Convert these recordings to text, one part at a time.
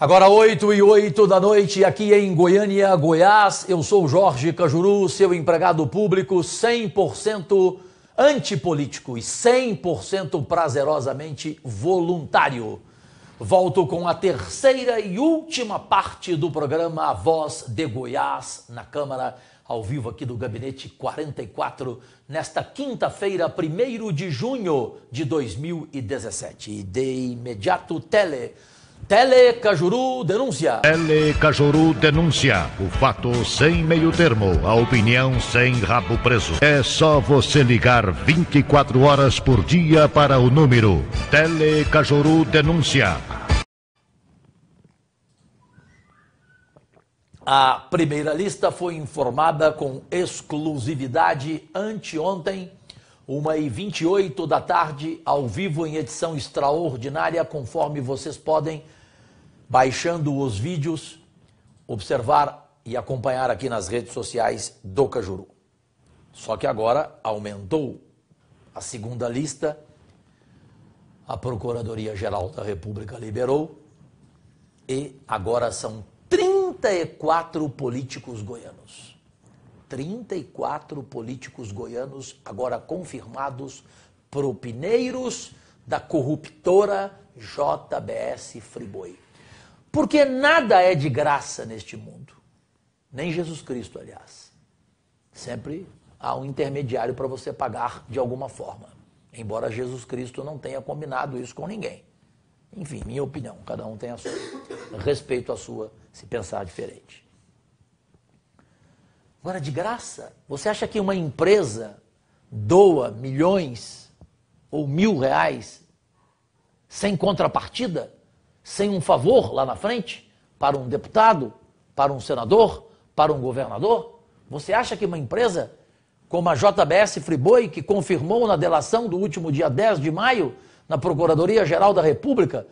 Agora 8 e 8 da noite, aqui em Goiânia, Goiás. Eu sou Jorge Cajuru, seu empregado público 100% antipolítico e 100% prazerosamente voluntário. Volto com a terceira e última parte do programa A Voz de Goiás na Câmara, ao vivo aqui do Gabinete 44, nesta quinta-feira, 1 de junho de 2017. E de imediato, tele Telecajuru Denúncia. Telecajuru Denúncia. O fato sem meio termo. A opinião sem rabo preso. É só você ligar 24 horas por dia para o número Telecajuru Denúncia. A primeira lista foi informada com exclusividade anteontem, 1h28 da tarde, ao vivo em edição extraordinária, conforme vocês podem baixando os vídeos, observar e acompanhar aqui nas redes sociais do Cajuru. Só que agora aumentou a segunda lista, a Procuradoria-Geral da República liberou, e agora são 34 políticos goianos. 34 políticos goianos agora confirmados propineiros da corruptora JBS Friboi. Porque nada é de graça neste mundo. Nem Jesus Cristo, aliás. Sempre há um intermediário para você pagar de alguma forma. Embora Jesus Cristo não tenha combinado isso com ninguém. Enfim, minha opinião, cada um tem a sua. Respeito a sua se pensar diferente. Agora, de graça, você acha que uma empresa doa milhões ou mil reais sem contrapartida? sem um favor lá na frente para um deputado, para um senador, para um governador? Você acha que uma empresa como a JBS Friboi, que confirmou na delação do último dia 10 de maio na Procuradoria-Geral da República,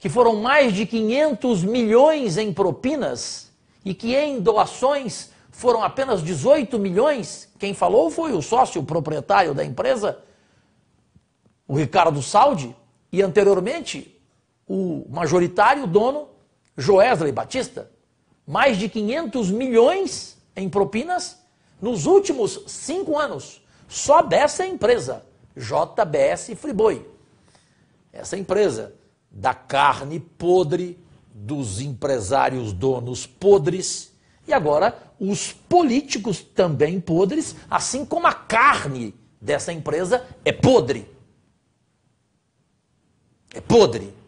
que foram mais de 500 milhões em propinas e que em doações foram apenas 18 milhões, quem falou foi o sócio proprietário da empresa, o Ricardo Saldi, e anteriormente o majoritário dono, Joesley Batista, mais de 500 milhões em propinas nos últimos cinco anos, só dessa é empresa, JBS Friboi. Essa empresa da carne podre, dos empresários donos podres e agora os políticos também podres, assim como a carne dessa empresa é podre. É podre.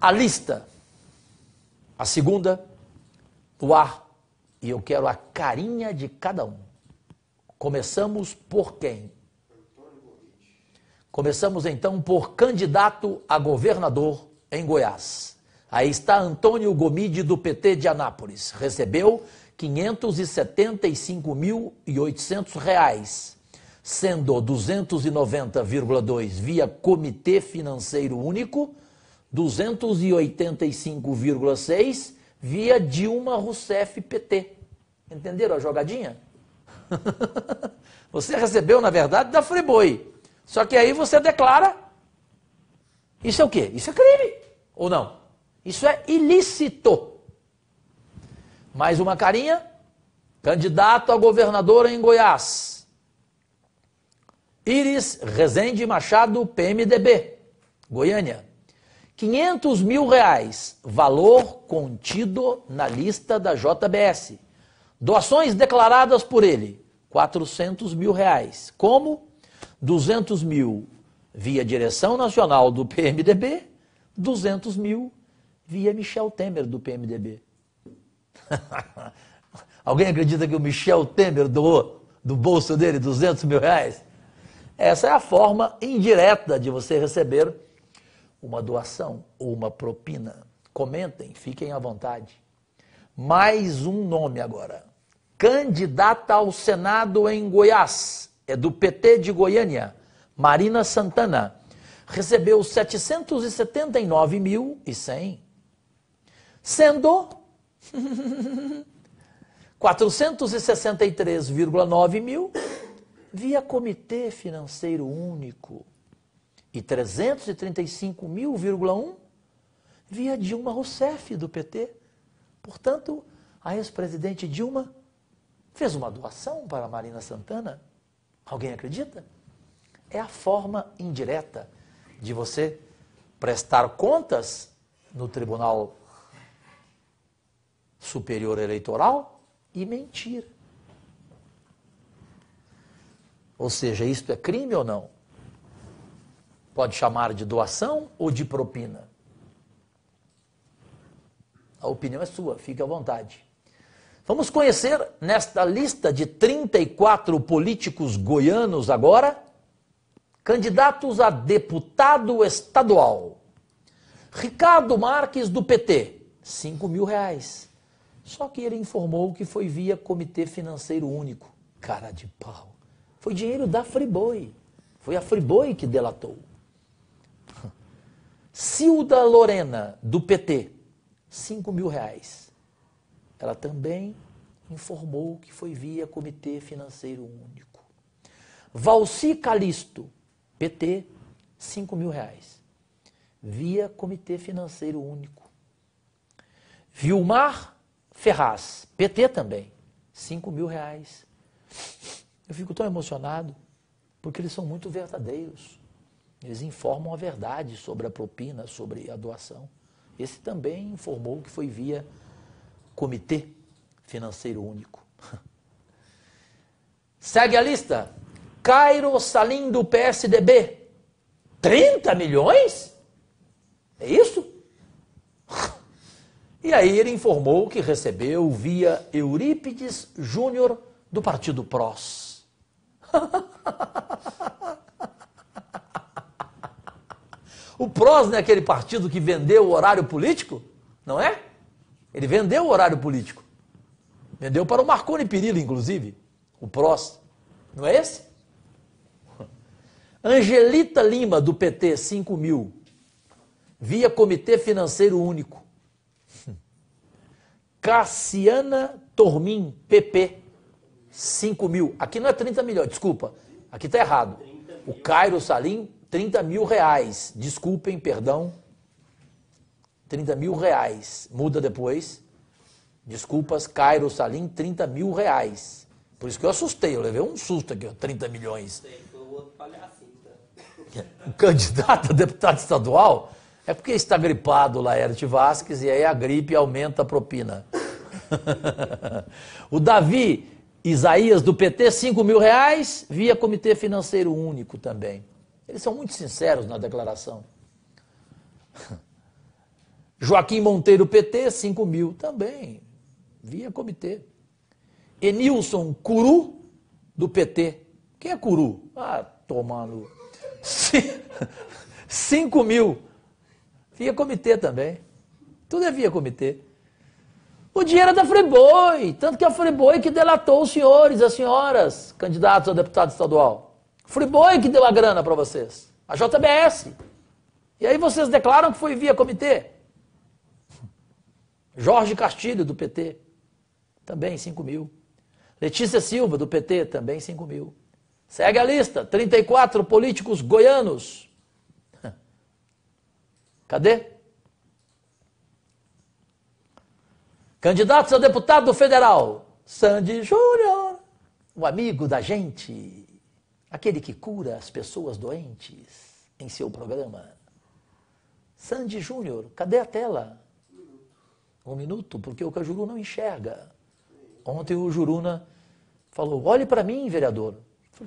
a lista. A segunda, no ar. E eu quero a carinha de cada um. Começamos por quem? Começamos então por candidato a governador em Goiás. Aí está Antônio Gomide, do PT de Anápolis. Recebeu R$ 575.800, sendo 290,2 via Comitê Financeiro Único 285,6 via Dilma Rousseff PT. Entenderam a jogadinha? você recebeu, na verdade, da Friboi. Só que aí você declara. Isso é o quê? Isso é crime. Ou não? Isso é ilícito. Mais uma carinha. Candidato a governadora em Goiás. Iris Rezende Machado, PMDB, Goiânia. 500 mil reais, valor contido na lista da JBS. Doações declaradas por ele, 400 mil reais. Como? 200 mil via direção nacional do PMDB, 200 mil via Michel Temer do PMDB. Alguém acredita que o Michel Temer doou do bolso dele 200 mil reais? Essa é a forma indireta de você receber uma doação ou uma propina. Comentem, fiquem à vontade. Mais um nome agora. Candidata ao Senado em Goiás, é do PT de Goiânia, Marina Santana. Recebeu 779.100, sendo 463,9 mil via Comitê Financeiro Único e 335 via Dilma Rousseff do PT. Portanto, a ex-presidente Dilma fez uma doação para Marina Santana. Alguém acredita? É a forma indireta de você prestar contas no Tribunal Superior Eleitoral e mentir. Ou seja, isto é crime ou não? pode chamar de doação ou de propina. A opinião é sua, fique à vontade. Vamos conhecer nesta lista de 34 políticos goianos agora, candidatos a deputado estadual. Ricardo Marques, do PT, 5 mil reais. Só que ele informou que foi via Comitê Financeiro Único. Cara de pau. Foi dinheiro da Friboi. Foi a Friboi que delatou. Silda Lorena, do PT, 5 mil reais. Ela também informou que foi via Comitê Financeiro Único. Valci Calisto, PT, 5 mil reais. Via Comitê Financeiro Único. Vilmar Ferraz, PT também, 5 mil reais. Eu fico tão emocionado porque eles são muito verdadeiros. Eles informam a verdade sobre a propina, sobre a doação. Esse também informou que foi via Comitê Financeiro Único. Segue a lista. Cairo Salim do PSDB. 30 milhões? É isso? E aí ele informou que recebeu via Eurípides Júnior do Partido PROS. O PROS não é aquele partido que vendeu o horário político? Não é? Ele vendeu o horário político. Vendeu para o Marconi Perillo, inclusive. O PROS. Não é esse? Angelita Lima, do PT, 5 mil. Via Comitê Financeiro Único. Cassiana Tormin, PP, 5 mil. Aqui não é 30 milhões, desculpa. Aqui está errado. O Cairo Salim, 30 mil reais. Desculpem, perdão. 30 mil reais. Muda depois. Desculpas, Cairo Salim, 30 mil reais. Por isso que eu assustei, eu levei um susto aqui, 30 milhões. Tá? O candidato a deputado estadual é porque está gripado lá, Laerte Vasquez, e aí a gripe aumenta a propina. o Davi Isaías do PT, 5 mil reais, via Comitê Financeiro Único também. Eles são muito sinceros na declaração. Joaquim Monteiro, PT, 5 mil, também, via comitê. Enilson Curu, do PT. Quem é Curu? Ah, tomando. 5 mil, via comitê também. Tudo é via comitê. O dinheiro é da Friboi, tanto que a Friboi que delatou os senhores, as senhoras, candidatos a deputado estadual. Friboi que deu a grana para vocês, a JBS. E aí vocês declaram que foi via comitê. Jorge Castilho, do PT, também 5 mil. Letícia Silva, do PT, também 5 mil. Segue a lista, 34 políticos goianos. Cadê? Candidatos a deputado federal, Sandy Júnior, o amigo da gente aquele que cura as pessoas doentes em seu programa. Sandy Júnior, cadê a tela? Um minuto, porque o Cajuru não enxerga. Ontem o Juruna falou: olhe para mim, vereador.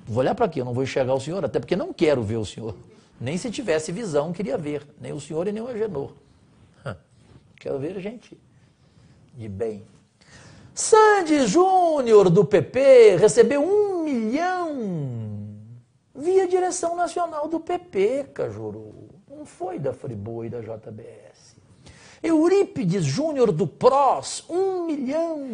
vou olhar para quê? Eu não vou enxergar o senhor, até porque não quero ver o senhor. Nem se tivesse visão, queria ver. Nem o senhor e nem o Agenor. Quero ver gente de bem. Sandy Júnior, do PP, recebeu um milhão via direção nacional do PP, Cajuru. Não foi da Friboi e da JBS. Eurípides Júnior do PROS, um milhão.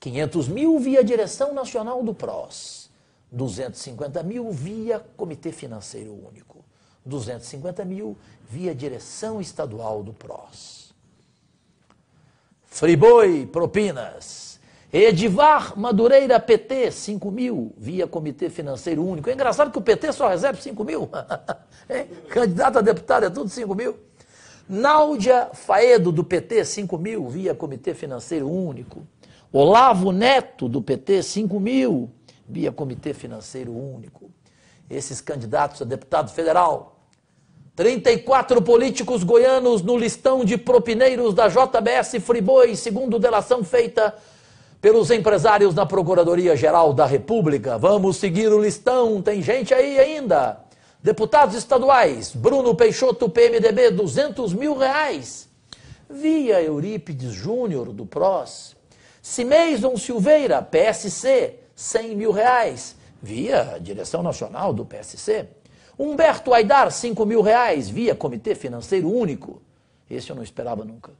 500 mil via direção nacional do PROS. 250 mil via Comitê Financeiro Único. 250 mil via direção estadual do PROS. Friboi, propinas. Edivar Madureira, PT, 5 mil, via Comitê Financeiro Único. É engraçado que o PT só reserva 5 mil. Candidato a deputado é tudo 5 mil. Náudia Faedo, do PT, 5 mil, via Comitê Financeiro Único. Olavo Neto, do PT, 5 mil, via Comitê Financeiro Único. Esses candidatos a deputado federal. 34 políticos goianos no listão de propineiros da JBS Friboi, segundo delação feita pelos empresários na Procuradoria-Geral da República. Vamos seguir o listão, tem gente aí ainda. Deputados estaduais, Bruno Peixoto, PMDB, 200 mil reais. Via Eurípides Júnior, do PROS. Cimeison Silveira, PSC, 100 mil reais. Via Direção Nacional do PSC. Humberto Aidar, 5 mil reais, via Comitê Financeiro Único. Esse eu não esperava nunca.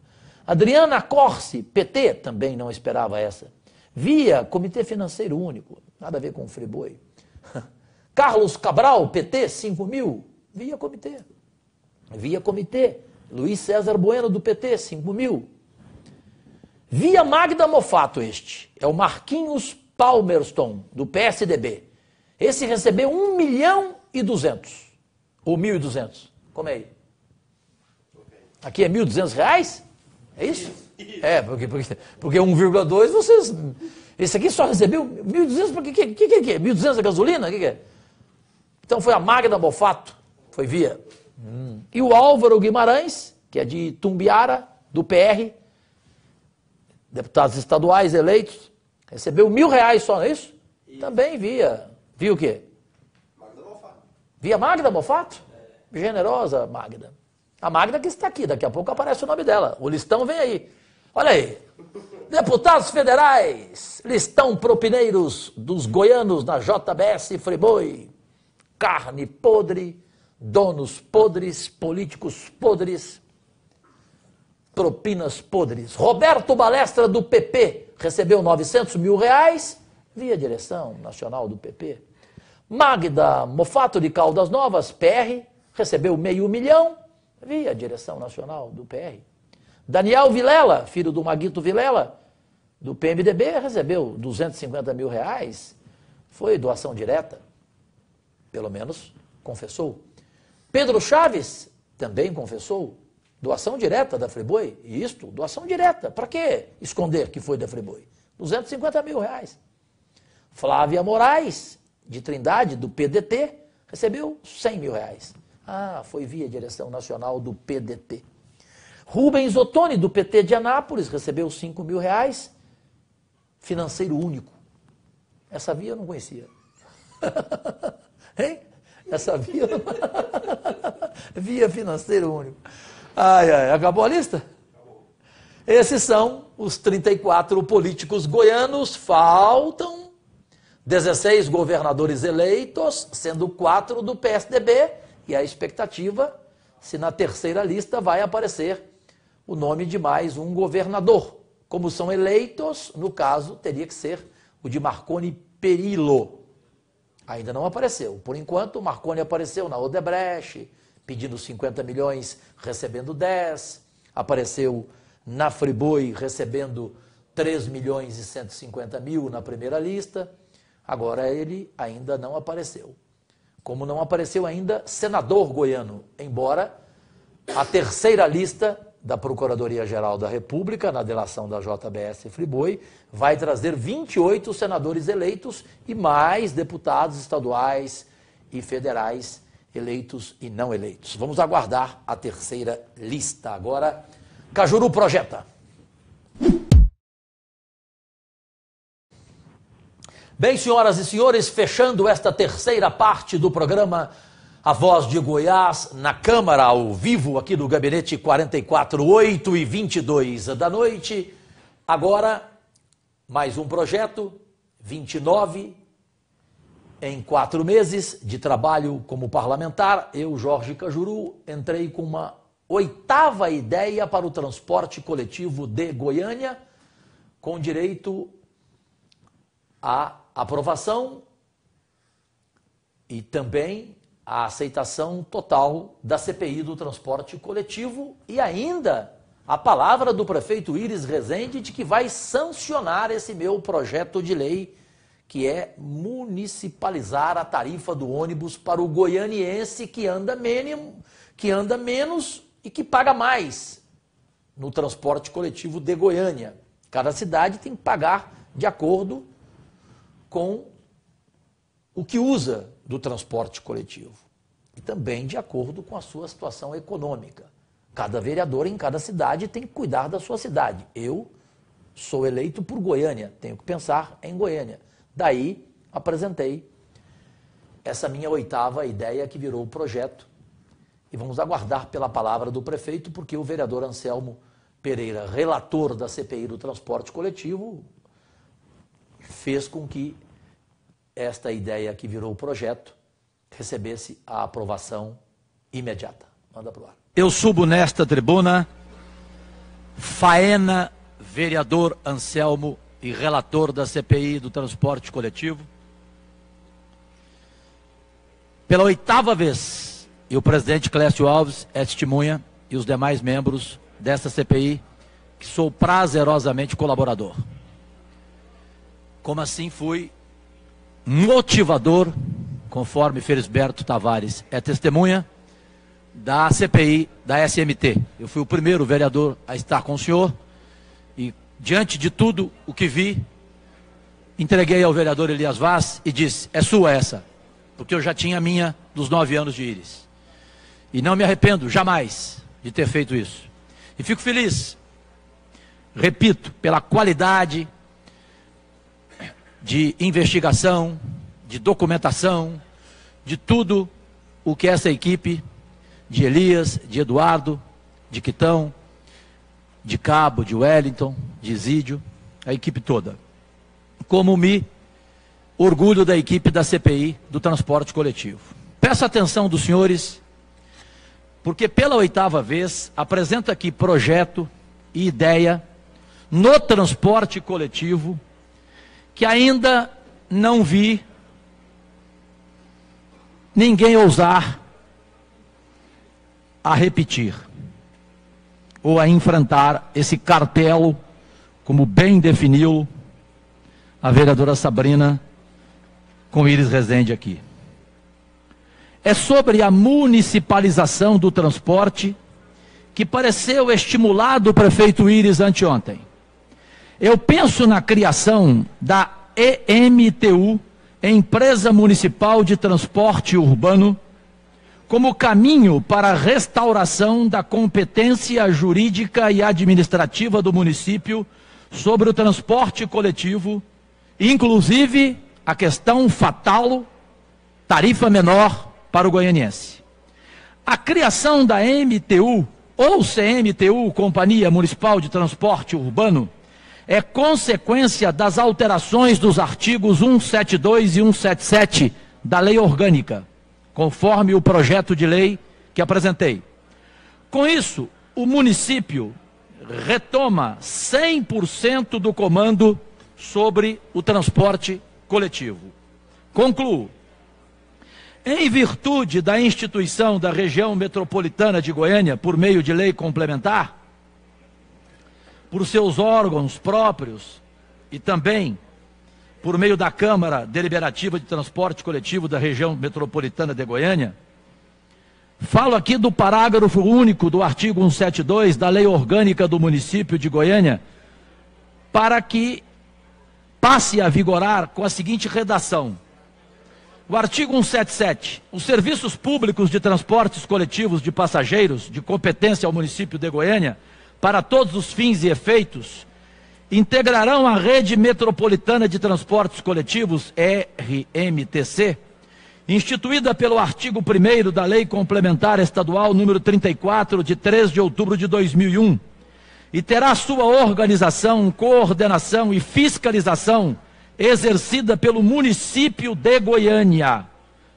Adriana Corse, PT, também não esperava essa. Via, Comitê Financeiro Único, nada a ver com o Friboi. Carlos Cabral, PT, 5 mil, via comitê. Via comitê. Luiz César Bueno, do PT, 5 mil. Via Magda Mofato, este. É o Marquinhos Palmerston, do PSDB. Esse recebeu 1 milhão e 200. Ou 1.200. Como é aí? Aqui é 1.200 reais? É isso? É, porque, porque, porque 1,2 vocês. Esse aqui só recebeu 1.200, o que, que, que, que é? 1.200 é gasolina? O que, que é? Então foi a Magda Bofato, foi via. Hum. E o Álvaro Guimarães, que é de Tumbiara, do PR, deputados estaduais eleitos, recebeu mil reais só, não é isso? E... Também via. Via o quê? Magda Bofato. Via Magda Bofato? É. Generosa Magda. A Magda que está aqui, daqui a pouco aparece o nome dela. O listão vem aí. Olha aí. Deputados federais, listão propineiros dos goianos na JBS Friboi. Carne podre, donos podres, políticos podres, propinas podres. Roberto Balestra, do PP, recebeu 900 mil reais via direção nacional do PP. Magda Mofato de Caldas Novas, PR, recebeu meio milhão Havia a direção nacional do PR. Daniel Vilela, filho do Maguito Vilela, do PMDB, recebeu 250 mil reais. Foi doação direta, pelo menos confessou. Pedro Chaves também confessou. Doação direta da Friboi, e isto, doação direta. Para que esconder que foi da Friboi? 250 mil reais. Flávia Moraes, de Trindade, do PDT, recebeu 100 mil reais. Ah, foi via direção nacional do PDT. Rubens Ottoni, do PT de Anápolis, recebeu 5 mil reais, financeiro único. Essa via eu não conhecia. hein? Essa via. via financeiro único. Ai, ai, acabou a lista? Esses são os 34 políticos goianos. Faltam 16 governadores eleitos, sendo quatro do PSDB e a expectativa se na terceira lista vai aparecer o nome de mais um governador. Como são eleitos, no caso, teria que ser o de Marconi Perillo. Ainda não apareceu. Por enquanto, Marconi apareceu na Odebrecht, pedindo 50 milhões, recebendo 10. Apareceu na Friboi, recebendo 3 milhões e 150 mil na primeira lista. Agora ele ainda não apareceu como não apareceu ainda senador goiano, embora a terceira lista da Procuradoria-Geral da República, na delação da JBS Friboi, vai trazer 28 senadores eleitos e mais deputados estaduais e federais eleitos e não eleitos. Vamos aguardar a terceira lista. Agora, Cajuru projeta. Bem, senhoras e senhores, fechando esta terceira parte do programa A Voz de Goiás na Câmara, ao vivo aqui do gabinete 44, 8 e 22 da noite. Agora, mais um projeto, 29 em quatro meses de trabalho como parlamentar. Eu, Jorge Cajuru, entrei com uma oitava ideia para o transporte coletivo de Goiânia, com direito a aprovação e também a aceitação total da CPI do transporte coletivo e ainda a palavra do prefeito Iris Rezende de que vai sancionar esse meu projeto de lei, que é municipalizar a tarifa do ônibus para o goianiense que anda, mínimo, que anda menos e que paga mais no transporte coletivo de Goiânia. Cada cidade tem que pagar de acordo com o que usa do transporte coletivo e também de acordo com a sua situação econômica. Cada vereador em cada cidade tem que cuidar da sua cidade. Eu sou eleito por Goiânia, tenho que pensar em Goiânia. Daí apresentei essa minha oitava ideia que virou o projeto. E vamos aguardar pela palavra do prefeito, porque o vereador Anselmo Pereira, relator da CPI do transporte coletivo, fez com que esta ideia que virou o projeto recebesse a aprovação imediata. Manda pro ar. Eu subo nesta tribuna, faena vereador Anselmo e relator da CPI do transporte coletivo. Pela oitava vez, e o presidente Clécio Alves é testemunha e os demais membros desta CPI, que sou prazerosamente colaborador como assim fui motivador, conforme Felisberto Tavares é testemunha, da CPI da SMT. Eu fui o primeiro vereador a estar com o senhor e, diante de tudo o que vi, entreguei ao vereador Elias Vaz e disse: é sua essa, porque eu já tinha a minha dos nove anos de Íris. E não me arrependo jamais de ter feito isso. E fico feliz, repito, pela qualidade de investigação, de documentação, de tudo o que essa equipe de Elias, de Eduardo, de Quitão, de Cabo, de Wellington, de Isídio, a equipe toda. Como me orgulho da equipe da CPI do transporte coletivo. Peço atenção dos senhores, porque pela oitava vez apresento aqui projeto e ideia no transporte coletivo que ainda não vi ninguém ousar a repetir ou a enfrentar esse cartelo, como bem definiu a vereadora Sabrina com Iris Rezende aqui. É sobre a municipalização do transporte que pareceu estimular o prefeito Iris anteontem. Eu penso na criação da EMTU, Empresa Municipal de Transporte Urbano, como caminho para a restauração da competência jurídica e administrativa do município sobre o transporte coletivo, inclusive a questão fatal tarifa menor para o goianiense. A criação da MTU ou CMTU, Companhia Municipal de Transporte Urbano, é consequência das alterações dos artigos 172 e 177 da Lei Orgânica, conforme o projeto de lei que apresentei. Com isso, o município retoma 100% do comando sobre o transporte coletivo. Concluo. Em virtude da instituição da região metropolitana de Goiânia, por meio de lei complementar, por seus órgãos próprios e também por meio da Câmara Deliberativa de Transporte Coletivo da região metropolitana de Goiânia, falo aqui do parágrafo único do artigo 172 da Lei Orgânica do Município de Goiânia, para que passe a vigorar com a seguinte redação. O artigo 177, os serviços públicos de transportes coletivos de passageiros de competência ao município de Goiânia para todos os fins e efeitos, integrarão a Rede Metropolitana de Transportes Coletivos, RMTC, instituída pelo artigo 1 da Lei Complementar Estadual número 34, de 3 de outubro de 2001, e terá sua organização, coordenação e fiscalização exercida pelo município de Goiânia,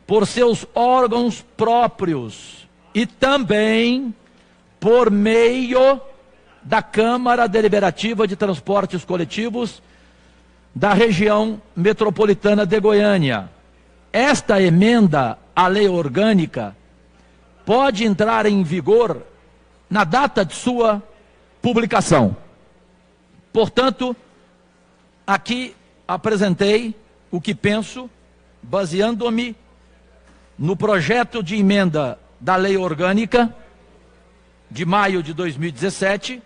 por seus órgãos próprios e também por meio da Câmara Deliberativa de Transportes Coletivos da região metropolitana de Goiânia. Esta emenda à lei orgânica pode entrar em vigor na data de sua publicação. Portanto, aqui apresentei o que penso, baseando-me no projeto de emenda da lei orgânica de maio de 2017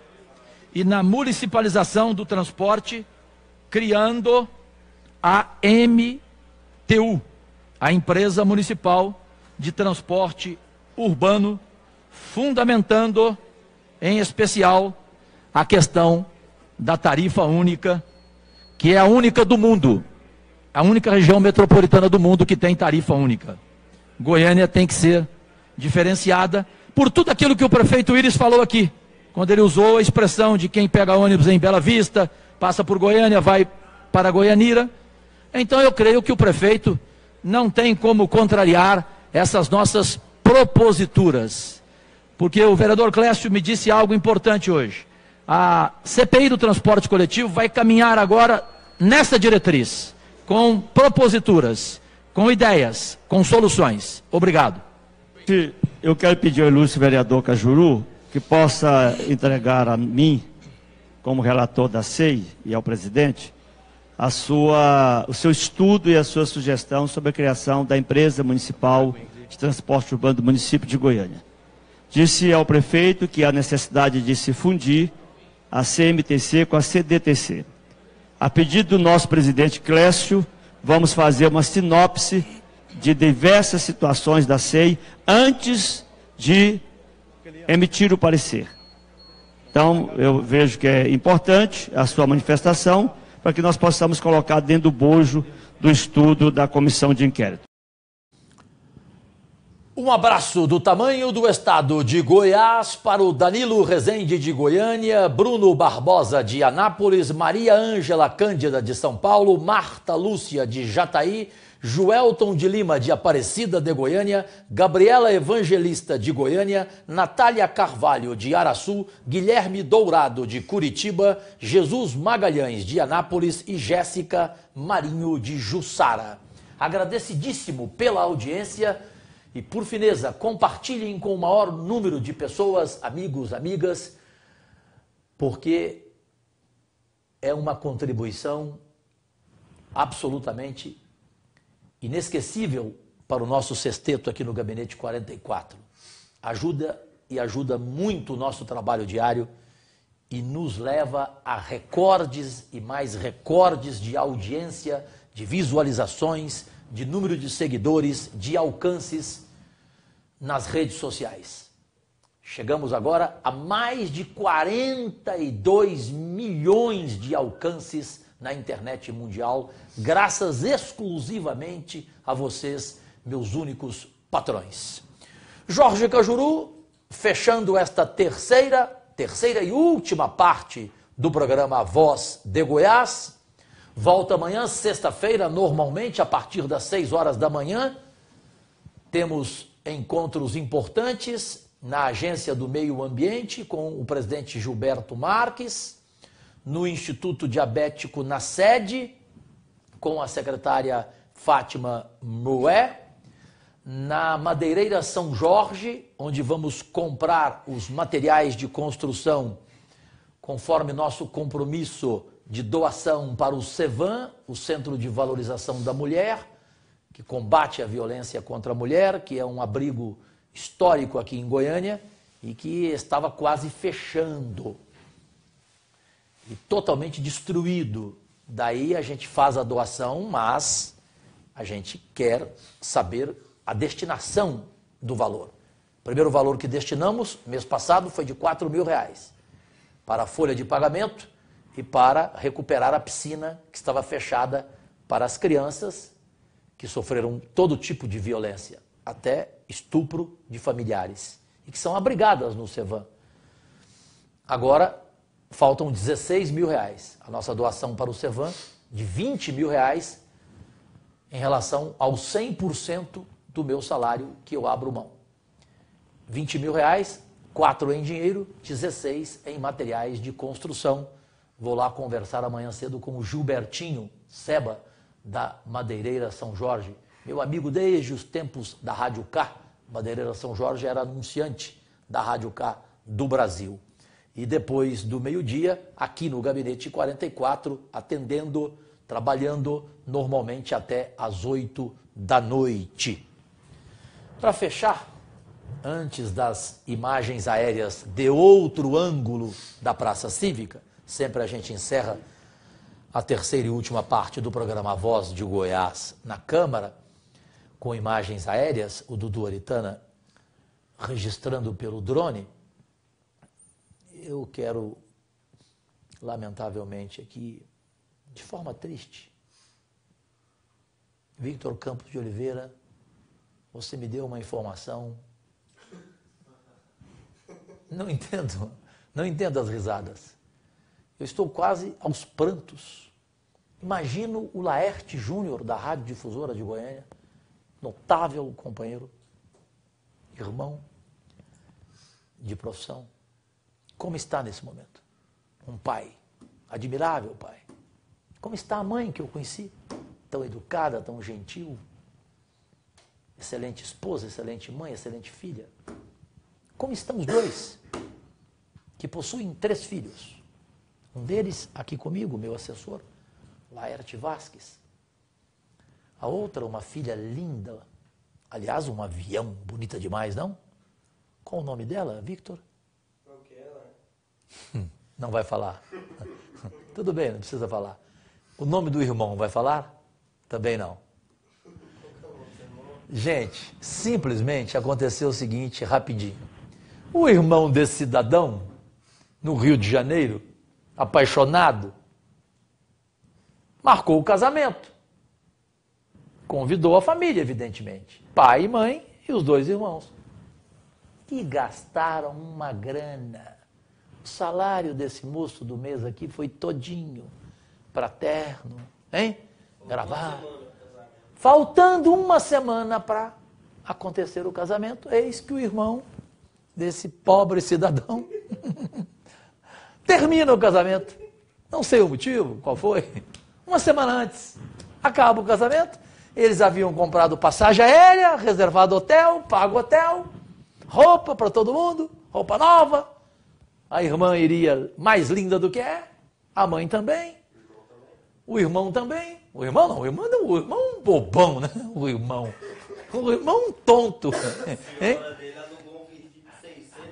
e na municipalização do transporte, criando a MTU, a Empresa Municipal de Transporte Urbano, fundamentando, em especial, a questão da tarifa única, que é a única do mundo, a única região metropolitana do mundo que tem tarifa única. Goiânia tem que ser diferenciada por tudo aquilo que o prefeito Iris falou aqui quando ele usou a expressão de quem pega ônibus em Bela Vista, passa por Goiânia, vai para Goianira. Então eu creio que o prefeito não tem como contrariar essas nossas proposituras. Porque o vereador Clécio me disse algo importante hoje. A CPI do transporte coletivo vai caminhar agora nessa diretriz, com proposituras, com ideias, com soluções. Obrigado. Eu quero pedir ao ilustre vereador Cajuru que possa entregar a mim, como relator da SEI e ao presidente, a sua, o seu estudo e a sua sugestão sobre a criação da empresa municipal de transporte urbano do município de Goiânia. Disse ao prefeito que há necessidade de se fundir a CMTC com a CDTC. A pedido do nosso presidente Clécio, vamos fazer uma sinopse de diversas situações da SEI antes de emitir o parecer. Então, eu vejo que é importante a sua manifestação para que nós possamos colocar dentro do bojo do estudo da comissão de inquérito. Um abraço do tamanho do estado de Goiás para o Danilo Rezende de Goiânia, Bruno Barbosa de Anápolis, Maria Ângela Cândida de São Paulo, Marta Lúcia de Jataí, Joelton de Lima, de Aparecida de Goiânia, Gabriela Evangelista de Goiânia, Natália Carvalho de Araçu, Guilherme Dourado de Curitiba, Jesus Magalhães de Anápolis e Jéssica Marinho de Jussara. Agradecidíssimo pela audiência e, por fineza, compartilhem com o maior número de pessoas, amigos, amigas, porque é uma contribuição absolutamente inesquecível para o nosso sexteto aqui no Gabinete 44. Ajuda e ajuda muito o nosso trabalho diário e nos leva a recordes e mais recordes de audiência, de visualizações, de número de seguidores, de alcances nas redes sociais. Chegamos agora a mais de 42 milhões de alcances na internet mundial, graças exclusivamente a vocês, meus únicos patrões. Jorge Cajuru, fechando esta terceira, terceira e última parte do programa Voz de Goiás. Volta amanhã, sexta-feira, normalmente a partir das 6 horas da manhã. Temos encontros importantes na Agência do Meio Ambiente com o presidente Gilberto Marques no Instituto Diabético na sede, com a secretária Fátima Moué, na Madeireira São Jorge, onde vamos comprar os materiais de construção conforme nosso compromisso de doação para o CEVAM, o Centro de Valorização da Mulher, que combate a violência contra a mulher, que é um abrigo histórico aqui em Goiânia e que estava quase fechando e totalmente destruído. Daí a gente faz a doação, mas a gente quer saber a destinação do valor. O primeiro valor que destinamos mês passado foi de 4 mil reais para a folha de pagamento e para recuperar a piscina que estava fechada para as crianças que sofreram todo tipo de violência, até estupro de familiares, e que são abrigadas no Cevan. Agora, faltam 16 mil reais. A nossa doação para o Cevan de 20 mil reais em relação ao 100% do meu salário que eu abro mão. 20 mil reais, 4 em dinheiro, 16 em materiais de construção. Vou lá conversar amanhã cedo com o Gilbertinho Seba, da Madeireira São Jorge. Meu amigo desde os tempos da Rádio K. Madeireira São Jorge era anunciante da Rádio K do Brasil. E depois do meio-dia, aqui no Gabinete 44, atendendo, trabalhando normalmente até às 8 da noite. Para fechar, antes das imagens aéreas de outro ângulo da Praça Cívica, sempre a gente encerra a terceira e última parte do programa Voz de Goiás na Câmara, com imagens aéreas, o Dudu Aritana registrando pelo drone eu quero, lamentavelmente, aqui, de forma triste, Victor Campos de Oliveira, você me deu uma informação. Não entendo, não entendo as risadas. Eu estou quase aos prantos. Imagino o Laerte Júnior da Rádio Difusora de Goiânia, notável companheiro, irmão de profissão, como está nesse momento? Um pai, admirável pai. Como está a mãe que eu conheci? Tão educada, tão gentil. Excelente esposa, excelente mãe, excelente filha. Como estão os dois? Que possuem três filhos. Um deles, aqui comigo, meu assessor, Laerte Vasques. A outra, uma filha linda. Aliás, um avião, bonita demais, não? Qual o nome dela, Victor? Hum, não vai falar. Tudo bem, não precisa falar. O nome do irmão vai falar? Também não. Gente, simplesmente aconteceu o seguinte, rapidinho. O irmão desse cidadão, no Rio de Janeiro, apaixonado, marcou o casamento. Convidou a família, evidentemente. Pai e mãe e os dois irmãos. Que gastaram uma grana o salário desse moço do mês aqui foi todinho para terno, hein? Gravar. Faltando uma semana para acontecer o casamento, eis que o irmão desse pobre cidadão termina o casamento. Não sei o motivo, qual foi. Uma semana antes, acaba o casamento. Eles haviam comprado passagem aérea, reservado hotel, pago hotel, roupa para todo mundo, roupa nova, a irmã iria mais linda do que é, a mãe também, o irmão também. O irmão não, o irmão, é um bobão, né? O irmão. O irmão é um tonto. Hein?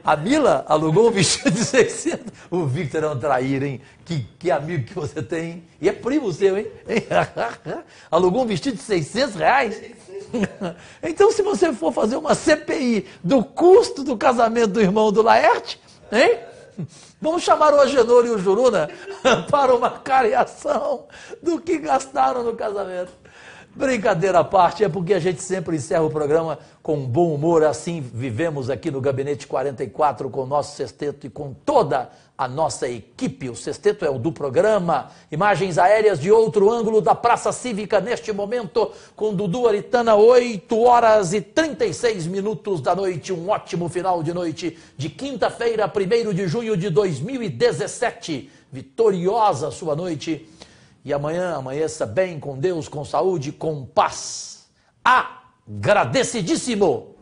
A Mila alugou um vestido de 600. O Victor é um traíra, hein? Que, que amigo que você tem, hein? E é primo seu, hein? alugou um vestido de 600 reais? então, se você for fazer uma CPI do custo do casamento do irmão do Laerte, hein? Vamos chamar o Agenor e o Juruna para uma cariação do que gastaram no casamento. Brincadeira à parte, é porque a gente sempre encerra o programa com bom humor, assim vivemos aqui no Gabinete 44 com o nosso sexteto e com toda a nossa equipe. O sexteto é o do programa. Imagens aéreas de outro ângulo da Praça Cívica neste momento, com Dudu Aritana, 8 horas e 36 minutos da noite. Um ótimo final de noite de quinta-feira, 1 de junho de 2017. Vitoriosa sua noite. E amanhã amanheça bem com Deus, com saúde, com paz. Agradecidíssimo!